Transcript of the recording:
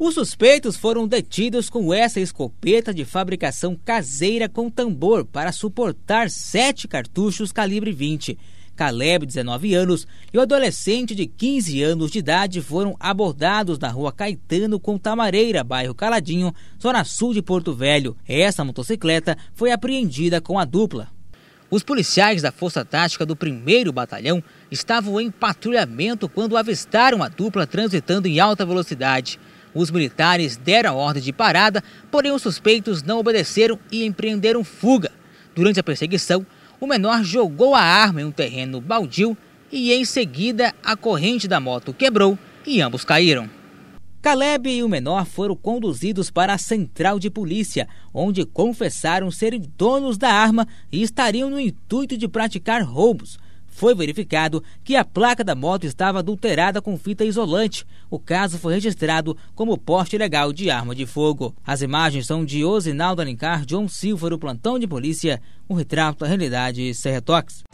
Os suspeitos foram detidos com essa escopeta de fabricação caseira com tambor para suportar sete cartuchos calibre 20. Caleb, 19 anos, e o adolescente de 15 anos de idade foram abordados na rua Caetano com Tamareira, bairro Caladinho, zona sul de Porto Velho. Essa motocicleta foi apreendida com a dupla. Os policiais da Força Tática do 1 Batalhão estavam em patrulhamento quando avistaram a dupla transitando em alta velocidade. Os militares deram a ordem de parada, porém os suspeitos não obedeceram e empreenderam fuga. Durante a perseguição, o menor jogou a arma em um terreno baldio e em seguida a corrente da moto quebrou e ambos caíram. Caleb e o menor foram conduzidos para a central de polícia, onde confessaram serem donos da arma e estariam no intuito de praticar roubos foi verificado que a placa da moto estava adulterada com fita isolante. O caso foi registrado como porte ilegal de arma de fogo. As imagens são de Osinaldo Alencar, John Silva, o plantão de polícia, um retrato da realidade Serretox.